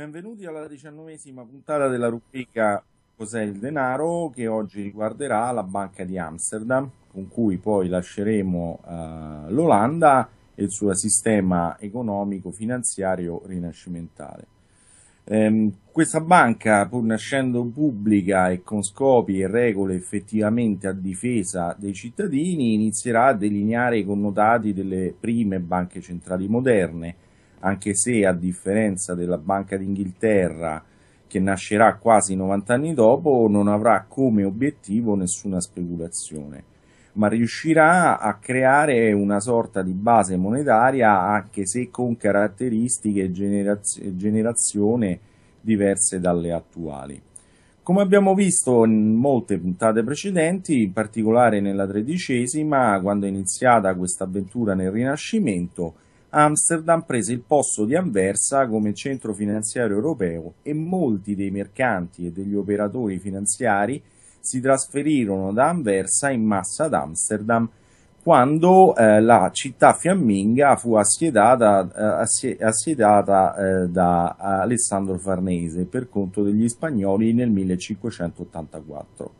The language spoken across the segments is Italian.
benvenuti alla diciannovesima puntata della rubrica Cos'è il denaro che oggi riguarderà la banca di Amsterdam, con cui poi lasceremo uh, l'Olanda e il suo sistema economico, finanziario, rinascimentale. Ehm, questa banca, pur nascendo pubblica e con scopi e regole effettivamente a difesa dei cittadini, inizierà a delineare i connotati delle prime banche centrali moderne anche se a differenza della Banca d'Inghilterra che nascerà quasi 90 anni dopo, non avrà come obiettivo nessuna speculazione, ma riuscirà a creare una sorta di base monetaria anche se con caratteristiche e generaz- generazione diverse dalle attuali. Come abbiamo visto in molte puntate precedenti, in particolare nella tredicesima, quando è iniziata questa avventura nel Rinascimento, Amsterdam prese il posto di Anversa come centro finanziario europeo e molti dei mercanti e degli operatori finanziari si trasferirono da Anversa in massa ad Amsterdam quando eh, la città fiamminga fu assiedata, eh, assiedata eh, da Alessandro Farnese per conto degli spagnoli nel 1584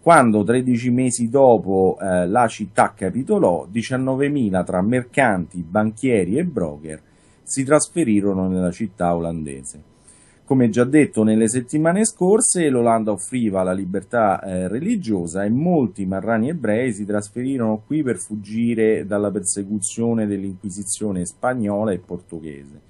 quando 13 mesi dopo eh, la città capitolò, 19.000 tra mercanti, banchieri e broker si trasferirono nella città olandese. Come già detto nelle settimane scorse, l'Olanda offriva la libertà eh, religiosa e molti marrani ebrei si trasferirono qui per fuggire dalla persecuzione dell'Inquisizione spagnola e portoghese.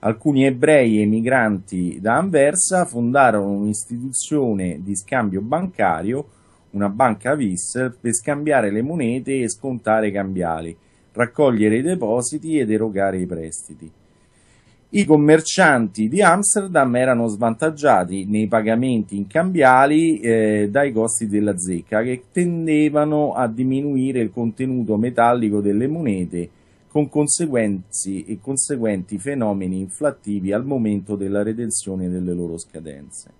Alcuni ebrei emigranti da Anversa fondarono un'istituzione di scambio bancario una banca VIS per scambiare le monete e scontare cambiali, raccogliere i depositi ed erogare i prestiti. I commercianti di Amsterdam erano svantaggiati nei pagamenti in cambiali eh, dai costi della zecca che tendevano a diminuire il contenuto metallico delle monete con conseguenzi e conseguenti fenomeni inflattivi al momento della redenzione delle loro scadenze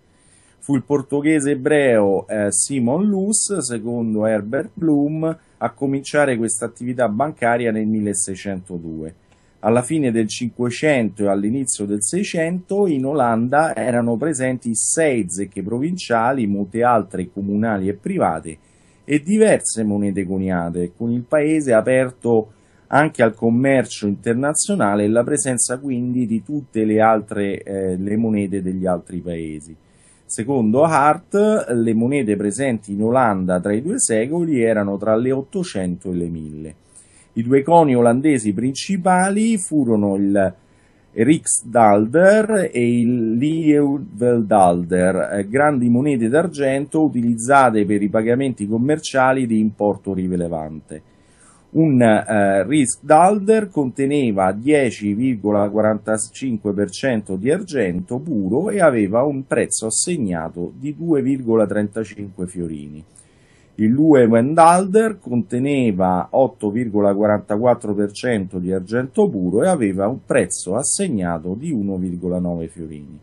fu il portoghese ebreo eh, Simon Luce, secondo Herbert Bloom, a cominciare questa attività bancaria nel 1602. Alla fine del 500 e all'inizio del 600 in Olanda erano presenti sei zecche provinciali, molte altre comunali e private e diverse monete coniate, con il paese aperto anche al commercio internazionale e la presenza quindi di tutte le altre eh, le monete degli altri paesi. Secondo Hart, le monete presenti in Olanda tra i due secoli erano tra le 800 e le 1000. I due coni olandesi principali furono il Riksdalder e il Lieveldalder, grandi monete d'argento utilizzate per i pagamenti commerciali di importo rilevante un eh, risk d'alder conteneva 10,45% di argento puro e aveva un prezzo assegnato di 2,35 fiorini. Il Lue Wendalder conteneva 8,44% di argento puro e aveva un prezzo assegnato di 1,9 fiorini.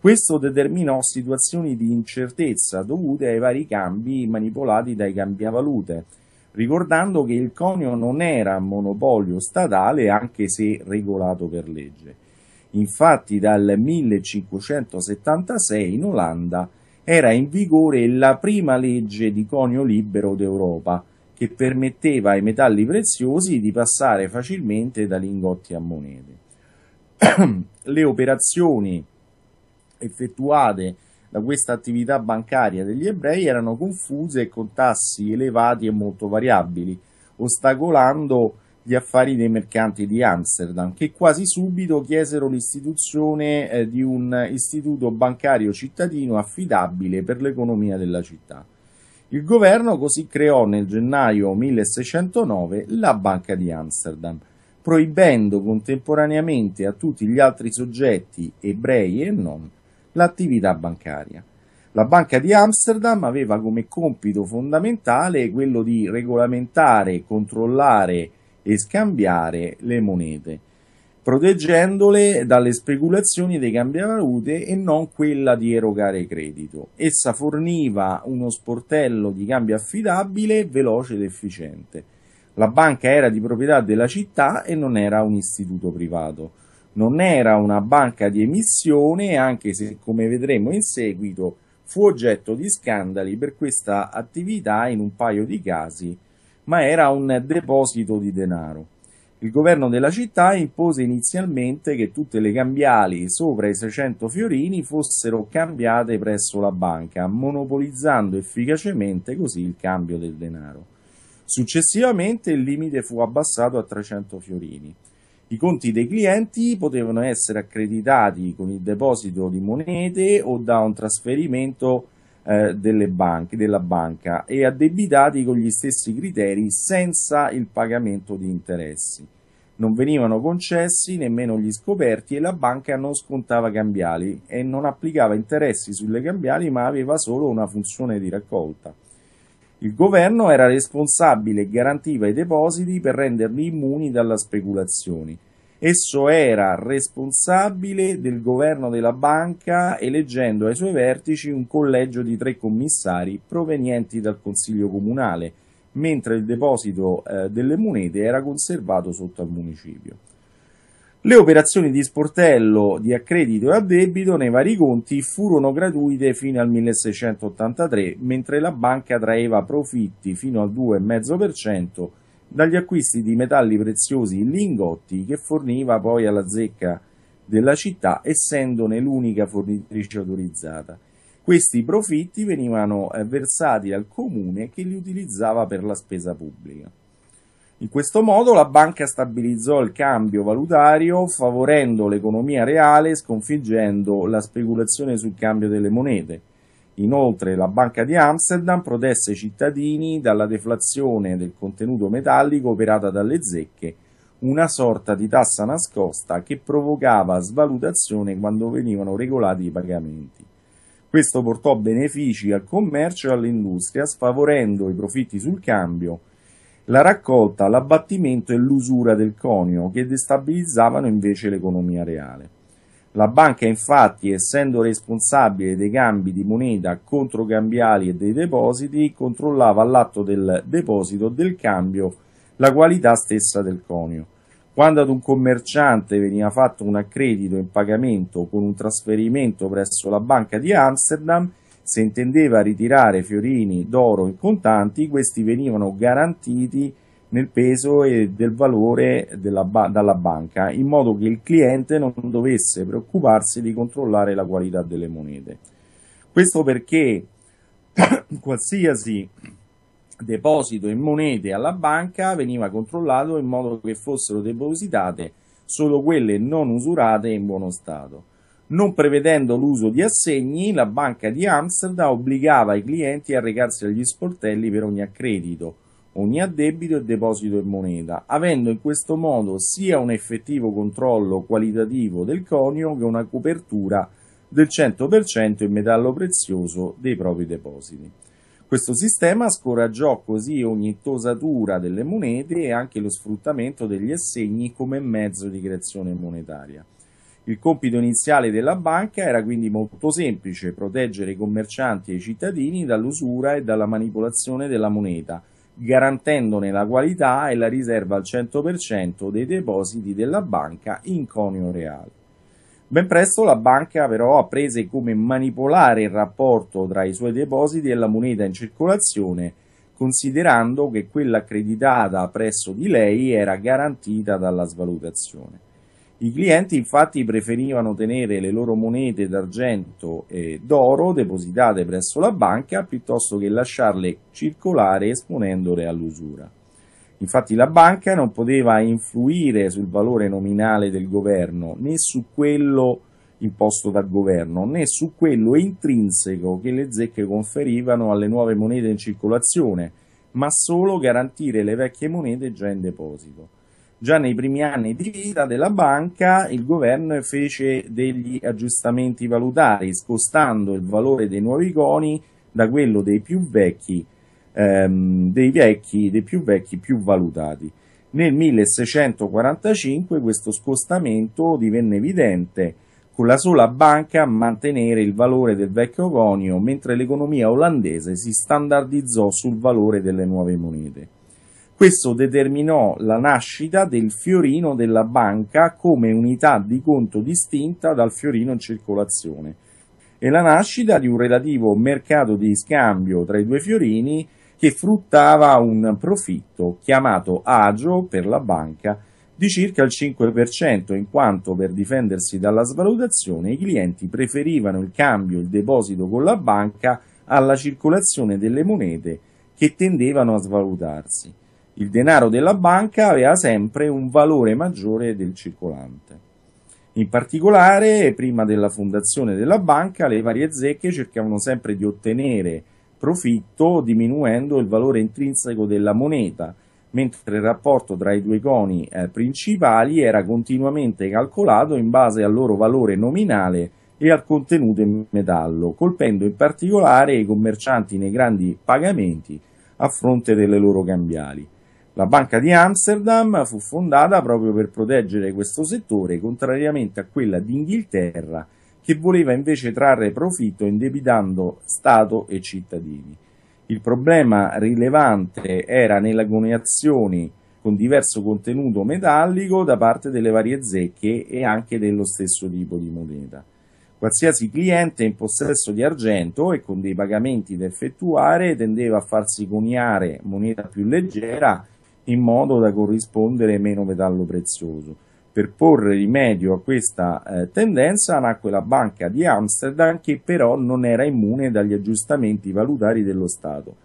Questo determinò situazioni di incertezza dovute ai vari cambi manipolati dai cambiavalute ricordando che il conio non era monopolio statale anche se regolato per legge. Infatti dal 1576 in Olanda era in vigore la prima legge di conio libero d'Europa che permetteva ai metalli preziosi di passare facilmente da lingotti a monete. Le operazioni effettuate da questa attività bancaria degli ebrei erano confuse e con tassi elevati e molto variabili, ostacolando gli affari dei mercanti di Amsterdam, che quasi subito chiesero l'istituzione eh, di un istituto bancario cittadino affidabile per l'economia della città. Il governo così creò nel gennaio 1609 la Banca di Amsterdam, proibendo contemporaneamente a tutti gli altri soggetti ebrei e non l'attività bancaria. La Banca di Amsterdam aveva come compito fondamentale quello di regolamentare, controllare e scambiare le monete, proteggendole dalle speculazioni dei cambiavalute e non quella di erogare credito. Essa forniva uno sportello di cambio affidabile, veloce ed efficiente. La banca era di proprietà della città e non era un istituto privato non era una banca di emissione, anche se come vedremo in seguito fu oggetto di scandali per questa attività in un paio di casi, ma era un deposito di denaro. Il governo della città impose inizialmente che tutte le cambiali sopra i 600 fiorini fossero cambiate presso la banca, monopolizzando efficacemente così il cambio del denaro. Successivamente il limite fu abbassato a 300 fiorini. I conti dei clienti potevano essere accreditati con il deposito di monete o da un trasferimento eh, delle banche, della banca e addebitati con gli stessi criteri senza il pagamento di interessi. Non venivano concessi nemmeno gli scoperti e la banca non scontava cambiali e non applicava interessi sulle cambiali ma aveva solo una funzione di raccolta. Il governo era responsabile e garantiva i depositi per renderli immuni dalla speculazione. Esso era responsabile del governo della banca eleggendo ai suoi vertici un collegio di tre commissari provenienti dal Consiglio Comunale, mentre il deposito eh, delle monete era conservato sotto al municipio. Le operazioni di sportello di accredito e a debito nei vari conti furono gratuite fino al 1683, mentre la banca traeva profitti fino al 2,5% dagli acquisti di metalli preziosi in lingotti che forniva poi alla zecca della città, essendone l'unica fornitrice autorizzata. Questi profitti venivano eh, versati al comune che li utilizzava per la spesa pubblica. In questo modo la banca stabilizzò il cambio valutario favorendo l'economia reale e sconfiggendo la speculazione sul cambio delle monete. Inoltre la Banca di Amsterdam protesse i cittadini dalla deflazione del contenuto metallico operata dalle zecche, una sorta di tassa nascosta che provocava svalutazione quando venivano regolati i pagamenti. Questo portò benefici al commercio e all'industria, sfavorendo i profitti sul cambio la raccolta, l'abbattimento e l'usura del conio, che destabilizzavano invece l'economia reale. La banca infatti, essendo responsabile dei cambi di moneta controcambiali e dei depositi, controllava all'atto del deposito del cambio la qualità stessa del conio. Quando ad un commerciante veniva fatto un accredito in pagamento con un trasferimento presso la banca di Amsterdam, se intendeva ritirare fiorini d'oro in contanti, questi venivano garantiti nel peso e del valore ba- dalla banca, in modo che il cliente non dovesse preoccuparsi di controllare la qualità delle monete. Questo perché qualsiasi deposito in monete alla banca veniva controllato in modo che fossero depositate solo quelle non usurate e in buono stato. Non prevedendo l'uso di assegni, la banca di Amsterdam obbligava i clienti a recarsi agli sportelli per ogni accredito, ogni addebito e deposito in moneta, avendo in questo modo sia un effettivo controllo qualitativo del conio che una copertura del 100% in metallo prezioso dei propri depositi. Questo sistema scoraggiò così ogni tosatura delle monete e anche lo sfruttamento degli assegni come mezzo di creazione monetaria. Il compito iniziale della banca era quindi molto semplice, proteggere i commercianti e i cittadini dall'usura e dalla manipolazione della moneta, garantendone la qualità e la riserva al 100% dei depositi della banca in conio reale. Ben presto la banca però apprese come manipolare il rapporto tra i suoi depositi e la moneta in circolazione, considerando che quella accreditata presso di lei era garantita dalla svalutazione. I clienti infatti preferivano tenere le loro monete d'argento e d'oro depositate presso la banca piuttosto che lasciarle circolare esponendole all'usura. Infatti la banca non poteva influire sul valore nominale del governo né su quello imposto dal governo né su quello intrinseco che le zecche conferivano alle nuove monete in circolazione, ma solo garantire le vecchie monete già in deposito già nei primi anni di vita della banca il governo fece degli aggiustamenti valutari, spostando il valore dei nuovi coni da quello dei più vecchi, ehm, dei, vecchi dei più vecchi più valutati. Nel 1645 questo spostamento divenne evidente, con la sola banca a mantenere il valore del vecchio conio, mentre l'economia olandese si standardizzò sul valore delle nuove monete. Questo determinò la nascita del fiorino della banca come unità di conto distinta dal fiorino in circolazione e la nascita di un relativo mercato di scambio tra i due fiorini che fruttava un profitto chiamato agio per la banca di circa il 5% in quanto per difendersi dalla svalutazione i clienti preferivano il cambio, il deposito con la banca alla circolazione delle monete che tendevano a svalutarsi il denaro della banca aveva sempre un valore maggiore del circolante. In particolare, prima della fondazione della banca, le varie zecche cercavano sempre di ottenere profitto diminuendo il valore intrinseco della moneta, mentre il rapporto tra i due coni eh, principali era continuamente calcolato in base al loro valore nominale e al contenuto in metallo, colpendo in particolare i commercianti nei grandi pagamenti a fronte delle loro cambiali. La Banca di Amsterdam fu fondata proprio per proteggere questo settore, contrariamente a quella d'Inghilterra, che voleva invece trarre profitto indebitando Stato e cittadini. Il problema rilevante era nelle coniazioni con diverso contenuto metallico da parte delle varie zecche e anche dello stesso tipo di moneta. Qualsiasi cliente in possesso di argento e con dei pagamenti da effettuare tendeva a farsi coniare moneta più leggera in modo da corrispondere meno metallo prezioso. Per porre rimedio a questa eh, tendenza nacque la banca di Amsterdam che però non era immune dagli aggiustamenti valutari dello Stato.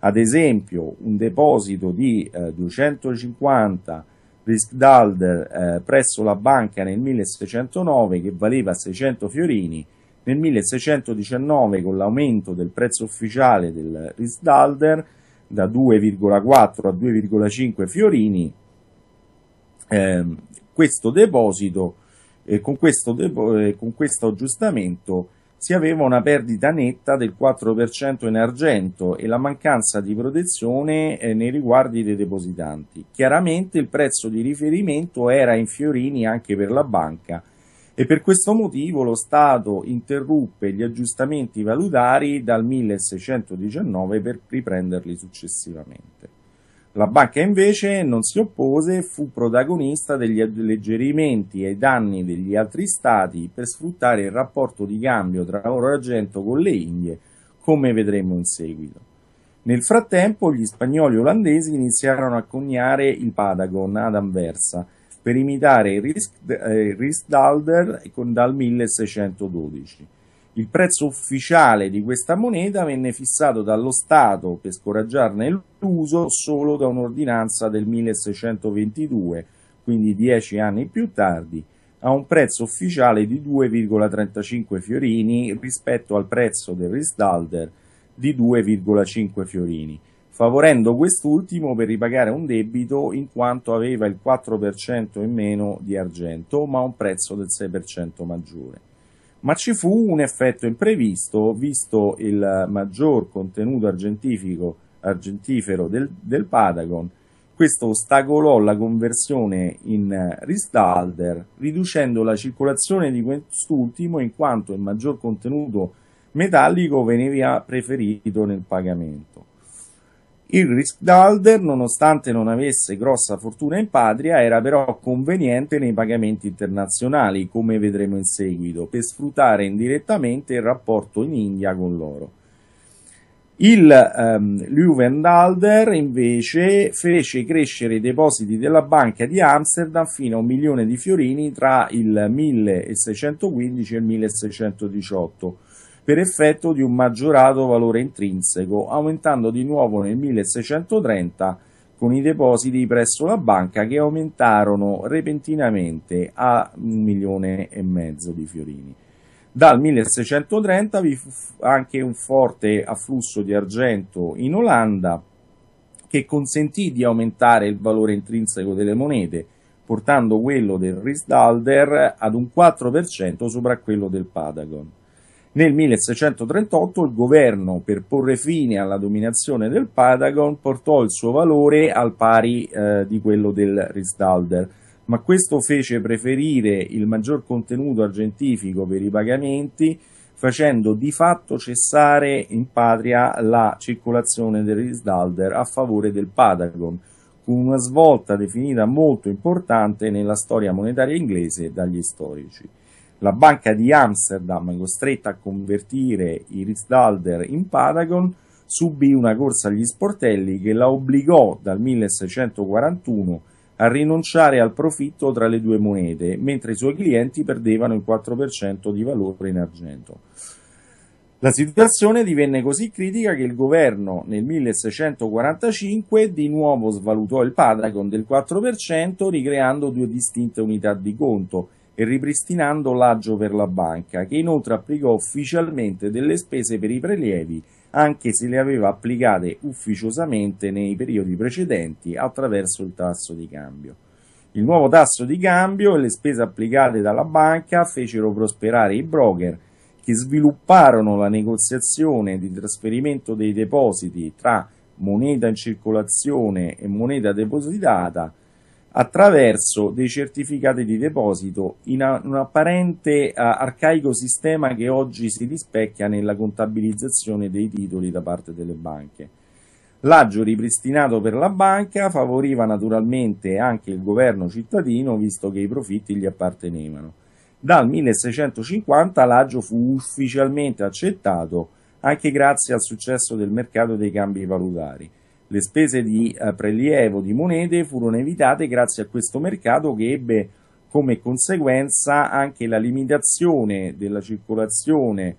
Ad esempio un deposito di eh, 250 Riskdalder eh, presso la banca nel 1609 che valeva 600 fiorini nel 1619 con l'aumento del prezzo ufficiale del Riksdalder da 2,4 a 2,5 fiorini, eh, questo deposito, eh, con, questo depo- eh, con questo aggiustamento si aveva una perdita netta del 4% in argento e la mancanza di protezione eh, nei riguardi dei depositanti. Chiaramente il prezzo di riferimento era in fiorini anche per la banca e per questo motivo lo Stato interruppe gli aggiustamenti valutari dal 1619 per riprenderli successivamente. La banca invece non si oppose e fu protagonista degli alleggerimenti ai danni degli altri stati per sfruttare il rapporto di cambio tra oro e argento con le Indie, come vedremo in seguito. Nel frattempo gli spagnoli olandesi iniziarono a coniare il Patagon ad Anversa, per imitare il Rigsdalder eh, con, dal 1612. Il prezzo ufficiale di questa moneta venne fissato dallo Stato per scoraggiarne l'uso solo da un'ordinanza del 1622, quindi dieci anni più tardi, a un prezzo ufficiale di 2,35 fiorini rispetto al prezzo del Rigsdalder di 2,5 fiorini favorendo quest'ultimo per ripagare un debito in quanto aveva il 4% in meno di argento, ma un prezzo del 6% maggiore. Ma ci fu un effetto imprevisto, visto il maggior contenuto argentifero del, del Patagon, questo ostacolò la conversione in Ristalder, riducendo la circolazione di quest'ultimo in quanto il maggior contenuto metallico veniva preferito nel pagamento. Il Riskdalder, nonostante non avesse grossa fortuna in patria, era però conveniente nei pagamenti internazionali, come vedremo in seguito, per sfruttare indirettamente il rapporto in India con l'oro. Il ehm, Leuvenhalder invece fece crescere i depositi della banca di Amsterdam fino a un milione di fiorini tra il 1615 e il 1618 per effetto di un maggiorato valore intrinseco, aumentando di nuovo nel 1630 con i depositi presso la banca che aumentarono repentinamente a un milione e mezzo di fiorini. Dal 1630 vi fu anche un forte afflusso di argento in Olanda che consentì di aumentare il valore intrinseco delle monete, portando quello del Risdalder ad un 4% sopra quello del Patagon. Nel 1638 il governo, per porre fine alla dominazione del Patagon, portò il suo valore al pari eh, di quello del Risdalder, ma questo fece preferire il maggior contenuto argentifico per i pagamenti, facendo di fatto cessare in patria la circolazione del Risdalder a favore del Patagon, con una svolta definita molto importante nella storia monetaria inglese dagli storici la banca di Amsterdam, costretta a convertire i Riksdalder in Patagon, subì una corsa agli sportelli che la obbligò dal 1641 a rinunciare al profitto tra le due monete, mentre i suoi clienti perdevano il 4% di valore in argento. La situazione divenne così critica che il governo nel 1645 di nuovo svalutò il Patagon del 4%, ricreando due distinte unità di conto e ripristinando l'aggio per la banca, che inoltre applicò ufficialmente delle spese per i prelievi, anche se le aveva applicate ufficiosamente nei periodi precedenti attraverso il tasso di cambio. Il nuovo tasso di cambio e le spese applicate dalla banca fecero prosperare i broker che svilupparono la negoziazione di trasferimento dei depositi tra moneta in circolazione e moneta depositata attraverso dei certificati di deposito in un apparente arcaico sistema che oggi si rispecchia nella contabilizzazione dei titoli da parte delle banche. L'aggio ripristinato per la banca favoriva naturalmente anche il governo cittadino, visto che i profitti gli appartenevano. Dal 1650 l'aggio fu ufficialmente accettato anche grazie al successo del mercato dei cambi valutari le spese di eh, prelievo di monete furono evitate grazie a questo mercato che ebbe come conseguenza anche la limitazione della circolazione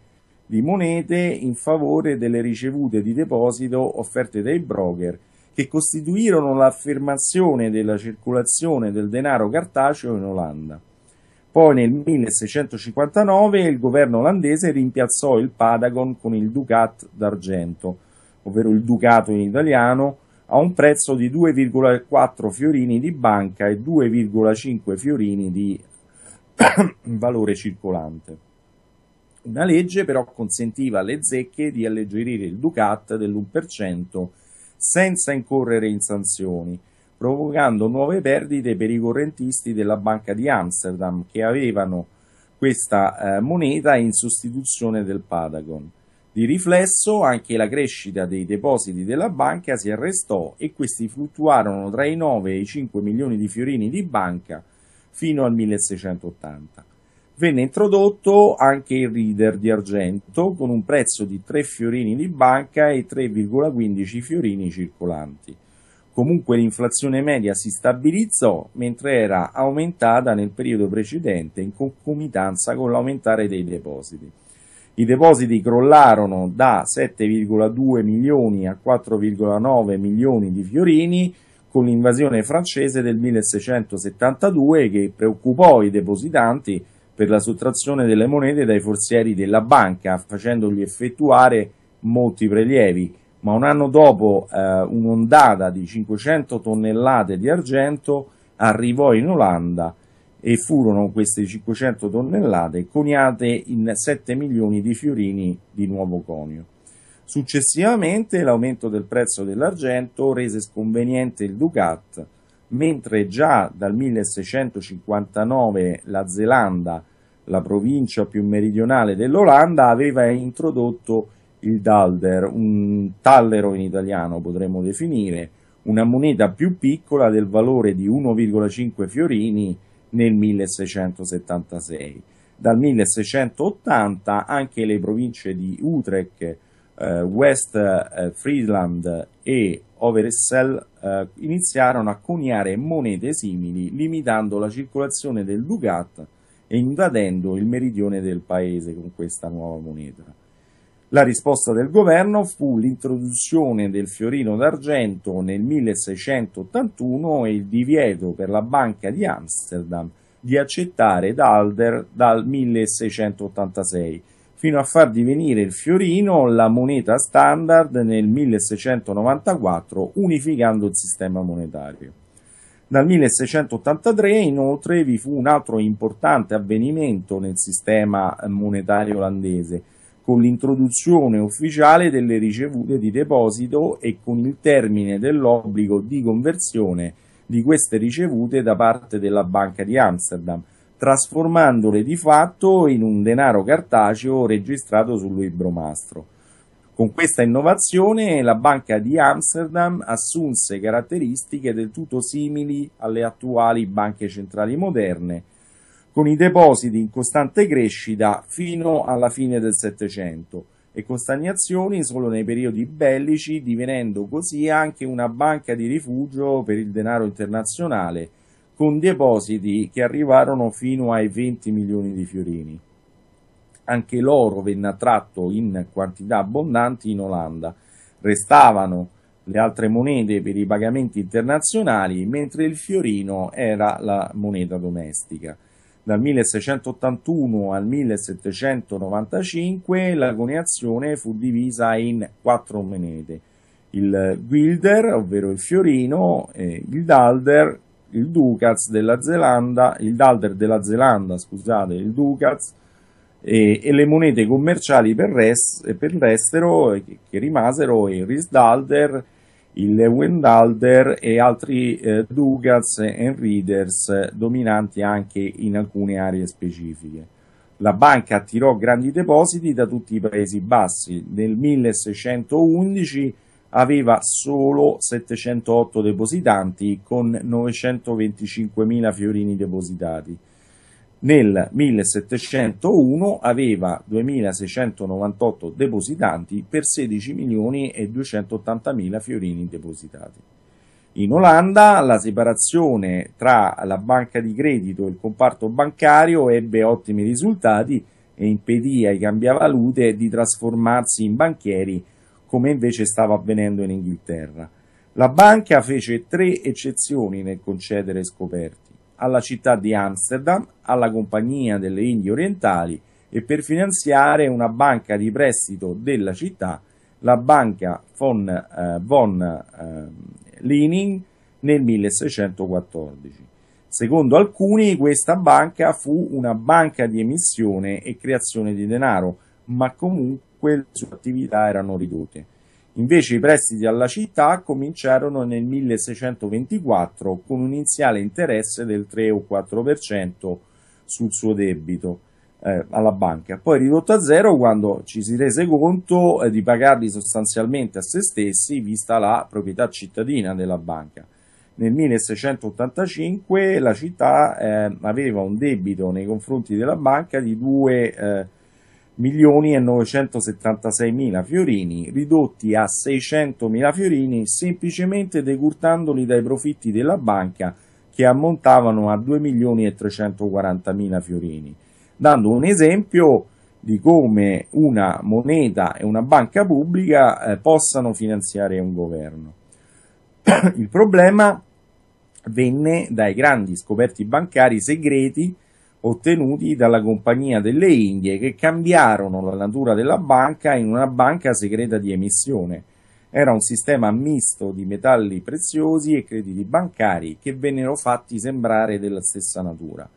di monete in favore delle ricevute di deposito offerte dai broker che costituirono l'affermazione della circolazione del denaro cartaceo in Olanda. Poi nel 1659 il governo olandese rimpiazzò il Padagon con il Ducat d'argento ovvero il ducato in italiano, a un prezzo di 2,4 fiorini di banca e 2,5 fiorini di valore circolante. Una legge però consentiva alle zecche di alleggerire il ducat dell'1% senza incorrere in sanzioni, provocando nuove perdite per i correntisti della Banca di Amsterdam che avevano questa eh, moneta in sostituzione del Patagon. Di riflesso anche la crescita dei depositi della banca si arrestò e questi fluttuarono tra i 9 e i 5 milioni di fiorini di banca fino al 1680. Venne introdotto anche il reader di argento con un prezzo di 3 fiorini di banca e 3,15 fiorini circolanti. Comunque l'inflazione media si stabilizzò mentre era aumentata nel periodo precedente in concomitanza con l'aumentare dei depositi. I depositi crollarono da 7,2 milioni a 4,9 milioni di fiorini con l'invasione francese del 1672 che preoccupò i depositanti per la sottrazione delle monete dai forzieri della banca, facendogli effettuare molti prelievi, ma un anno dopo eh, un'ondata di 500 tonnellate di argento arrivò in Olanda e furono queste 500 tonnellate coniate in 7 milioni di fiorini di nuovo conio. Successivamente l'aumento del prezzo dell'argento rese sconveniente il Ducat, mentre già dal 1659 la Zelanda, la provincia più meridionale dell'Olanda, aveva introdotto il Dalder, un tallero in italiano potremmo definire, una moneta più piccola del valore di 1,5 fiorini nel 1676. Dal 1680 anche le province di Utrecht, eh, West eh, Friesland e Overessel eh, iniziarono a coniare monete simili, limitando la circolazione del ducat e invadendo il meridione del paese con questa nuova moneta. La risposta del governo fu l'introduzione del fiorino d'argento nel 1681 e il divieto per la Banca di Amsterdam di accettare Dalder dal 1686, fino a far divenire il fiorino la moneta standard nel 1694, unificando il sistema monetario. Dal 1683 inoltre vi fu un altro importante avvenimento nel sistema monetario olandese, con l'introduzione ufficiale delle ricevute di deposito e con il termine dell'obbligo di conversione di queste ricevute da parte della Banca di Amsterdam, trasformandole di fatto in un denaro cartaceo registrato sul libromastro. Con questa innovazione la Banca di Amsterdam assunse caratteristiche del tutto simili alle attuali banche centrali moderne, con i depositi in costante crescita fino alla fine del Settecento e con stagnazioni solo nei periodi bellici, divenendo così anche una banca di rifugio per il denaro internazionale, con depositi che arrivarono fino ai 20 milioni di fiorini. Anche l'oro venne attratto in quantità abbondanti in Olanda. Restavano le altre monete per i pagamenti internazionali, mentre il fiorino era la moneta domestica dal 1681 al 1795 la coniazione fu divisa in quattro monete, il guilder, ovvero il fiorino, eh, il dalder, il ducats della Zelanda, il dalder della Zelanda, scusate, il ducats e, e le monete commerciali per, res, per l'estero che, che rimasero il risdalder il Wendalder e altri eh, Dugans e Readers eh, dominanti anche in alcune aree specifiche. La banca attirò grandi depositi da tutti i Paesi Bassi. Nel 1611 aveva solo 708 depositanti con 925.000 fiorini depositati nel 1701 aveva 2698 depositanti per 16 milioni e 280 mila fiorini depositati. In Olanda la separazione tra la banca di credito e il comparto bancario ebbe ottimi risultati e impedì ai cambiavalute di trasformarsi in banchieri come invece stava avvenendo in Inghilterra. La banca fece tre eccezioni nel concedere scoperti alla città di Amsterdam, alla Compagnia delle Indie Orientali e per finanziare una banca di prestito della città, la banca von, eh, von eh, Leaning nel 1614. Secondo alcuni questa banca fu una banca di emissione e creazione di denaro, ma comunque le sue attività erano ridotte. Invece i prestiti alla città cominciarono nel 1624 con un iniziale interesse del 3 o 4% sul suo debito eh, alla banca, poi ridotto a zero quando ci si rese conto eh, di pagarli sostanzialmente a se stessi vista la proprietà cittadina della banca. Nel 1685 la città eh, aveva un debito nei confronti della banca di 2 milioni e 976 mila fiorini, ridotti a 600 mila fiorini semplicemente decurtandoli dai profitti della banca che ammontavano a 2 milioni e 340 mila fiorini, dando un esempio di come una moneta e una banca pubblica eh, possano finanziare un governo. Il problema venne dai grandi scoperti bancari segreti ottenuti dalla Compagnia delle Indie che cambiarono la natura della banca in una banca segreta di emissione. Era un sistema misto di metalli preziosi e crediti bancari che vennero fatti sembrare della stessa natura.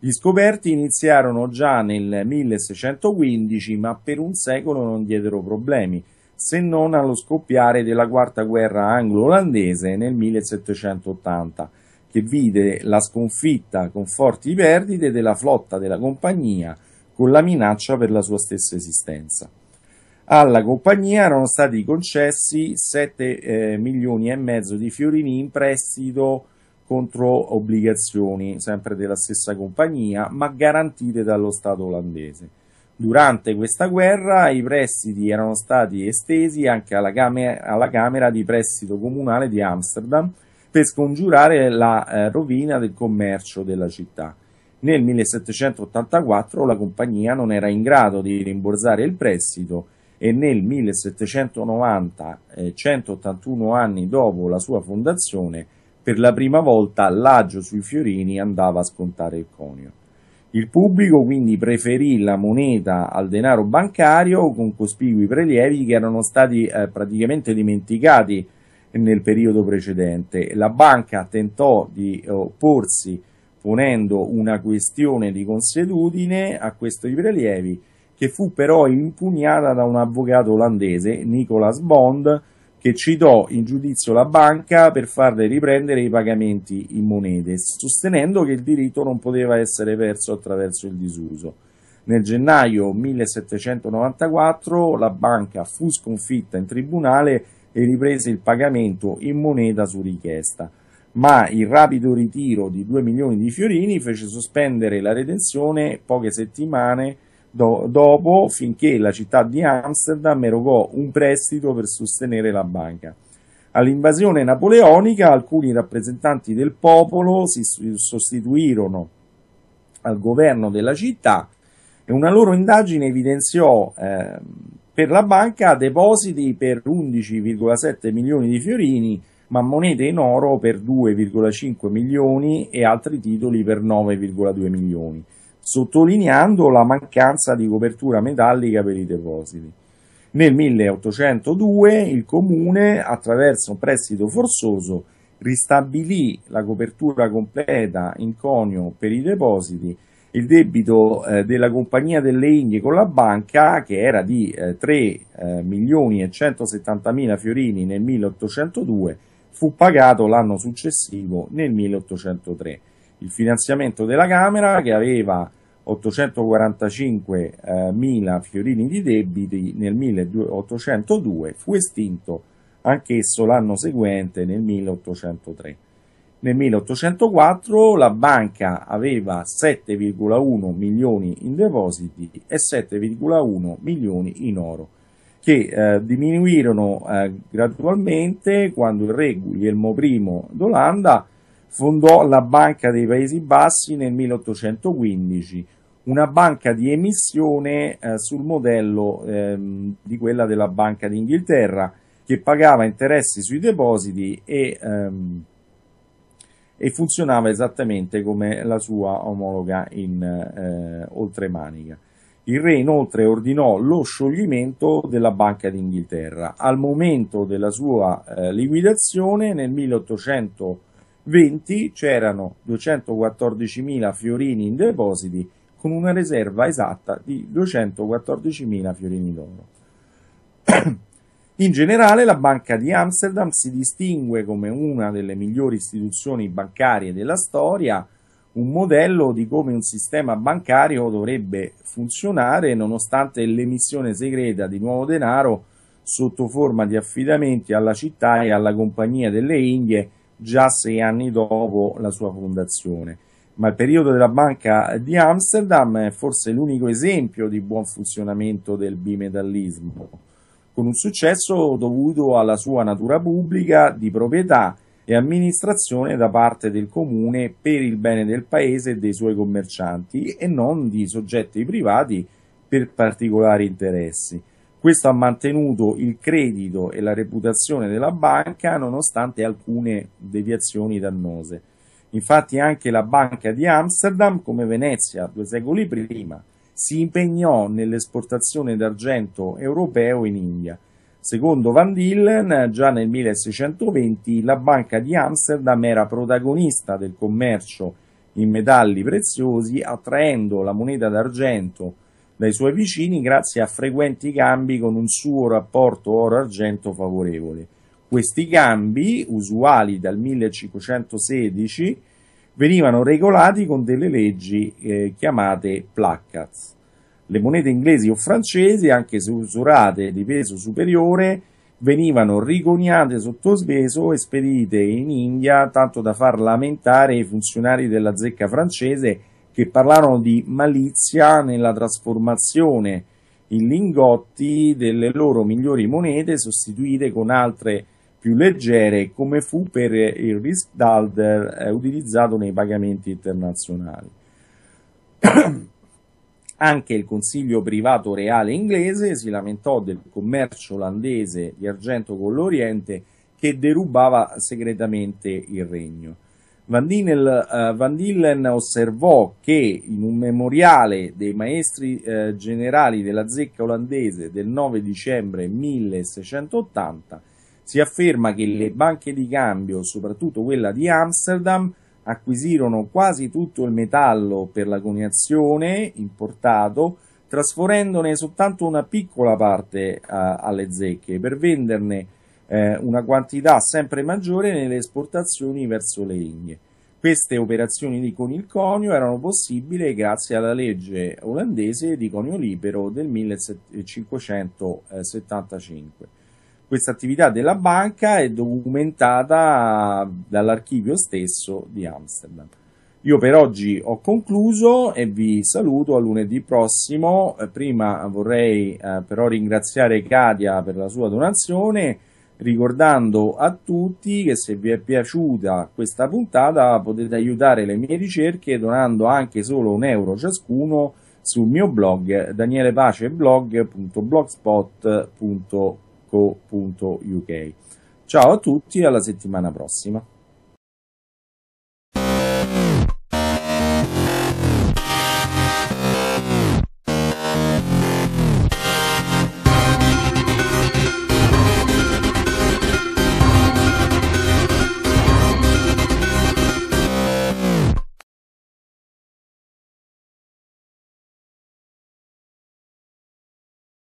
Gli scoperti iniziarono già nel 1615 ma per un secolo non diedero problemi, se non allo scoppiare della quarta guerra anglo-olandese nel 1780 che vide la sconfitta con forti perdite della flotta della compagnia con la minaccia per la sua stessa esistenza. Alla compagnia erano stati concessi 7 eh, milioni e mezzo di fiorini in prestito contro obbligazioni, sempre della stessa compagnia, ma garantite dallo Stato olandese. Durante questa guerra i prestiti erano stati estesi anche alla, Camera, alla camera di prestito comunale di Amsterdam, per scongiurare la eh, rovina del commercio della città. Nel 1784 la compagnia non era in grado di rimborsare il prestito e nel 1790, eh, 181 anni dopo la sua fondazione, per la prima volta l'aggio sui fiorini andava a scontare il conio. Il pubblico quindi preferì la moneta al denaro bancario con cospicui prelievi che erano stati eh, praticamente dimenticati nel periodo precedente. La banca tentò di eh, opporsi ponendo una questione di consuetudine a questi prelievi che fu però impugnata da un avvocato olandese, Nicolas Bond, che citò in giudizio la banca per farle riprendere i pagamenti in monete, sostenendo che il diritto non poteva essere perso attraverso il disuso. Nel gennaio 1794 la banca fu sconfitta in tribunale e riprese il pagamento in moneta su richiesta. Ma il rapido ritiro di 2 milioni di fiorini fece sospendere la redenzione poche settimane do dopo finché la città di Amsterdam erogò un prestito per sostenere la banca. All'invasione napoleonica alcuni rappresentanti del popolo si sostituirono al governo della città e una loro indagine evidenziò eh, per la banca depositi per 11,7 milioni di fiorini, ma monete in oro per 2,5 milioni e altri titoli per 9,2 milioni, sottolineando la mancanza di copertura metallica per i depositi. Nel 1802 il comune, attraverso un prestito forzoso, ristabilì la copertura completa in conio per i depositi il debito eh, della compagnia delle Indie con la banca che era di eh, 3 eh, milioni e 170 mila fiorini nel 1802 fu pagato l'anno successivo nel 1803. Il finanziamento della Camera che aveva 845 eh, mila fiorini di debiti nel 1802 fu estinto anch'esso l'anno seguente nel 1803. Nel 1804 la banca aveva 7,1 milioni in depositi e 7,1 milioni in oro, che eh, diminuirono eh, gradualmente quando il re Guglielmo I d'Olanda fondò la Banca dei Paesi Bassi nel 1815, una banca di emissione eh, sul modello ehm, di quella della Banca d'Inghilterra, che pagava interessi sui depositi e ehm, e funzionava esattamente come la sua omologa in eh, oltremanica. Il re inoltre ordinò lo scioglimento della Banca d'Inghilterra. Al momento della sua eh, liquidazione nel 1820 c'erano 214.000 fiorini in depositi con una riserva esatta di 214.000 fiorini d'oro. In generale la Banca di Amsterdam si distingue come una delle migliori istituzioni bancarie della storia, un modello di come un sistema bancario dovrebbe funzionare nonostante l'emissione segreta di nuovo denaro sotto forma di affidamenti alla città e alla Compagnia delle Indie già sei anni dopo la sua fondazione. Ma il periodo della Banca di Amsterdam è forse l'unico esempio di buon funzionamento del bimetallismo con un successo dovuto alla sua natura pubblica di proprietà e amministrazione da parte del comune per il bene del paese e dei suoi commercianti e non di soggetti privati per particolari interessi. Questo ha mantenuto il credito e la reputazione della banca nonostante alcune deviazioni dannose. Infatti anche la banca di Amsterdam, come Venezia due secoli prima, si impegnò nell'esportazione d'argento europeo in India. Secondo Van Dillen, già nel 1620 la banca di Amsterdam era protagonista del commercio in metalli preziosi, attraendo la moneta d'argento dai suoi vicini grazie a frequenti cambi con un suo rapporto oro-argento favorevole. Questi cambi, usuali dal 1516, venivano regolati con delle leggi eh, chiamate placcats. Le monete inglesi o francesi, anche se usurate di peso superiore, venivano rigognate sotto speso e spedite in India, tanto da far lamentare i funzionari della zecca francese che parlarono di malizia nella trasformazione in lingotti delle loro migliori monete sostituite con altre monete più leggere come fu per il RISC-DALD eh, utilizzato nei pagamenti internazionali. Anche il Consiglio privato reale inglese si lamentò del commercio olandese di argento con l'Oriente che derubava segretamente il regno. Van, Dinel, uh, eh, Van Dillen osservò che in un memoriale dei maestri uh, generali della zecca olandese del 9 dicembre 1680 si afferma che le banche di cambio, soprattutto quella di Amsterdam, acquisirono quasi tutto il metallo per la coniazione importato, trasferendone soltanto una piccola parte a, eh, alle zecche per venderne eh, una quantità sempre maggiore nelle esportazioni verso le Indie. Queste operazioni di conio erano possibili grazie alla legge olandese di conio libero del 1575 questa attività della banca è documentata dall'archivio stesso di Amsterdam. Io per oggi ho concluso e vi saluto a lunedì prossimo. Eh, prima vorrei eh, però ringraziare Katia per la sua donazione, ricordando a tutti che se vi è piaciuta questa puntata potete aiutare le mie ricerche donando anche solo un euro ciascuno sul mio blog danielepaceblog.blogspot.com www.go.uk. Ciao a tutti, e alla settimana prossima.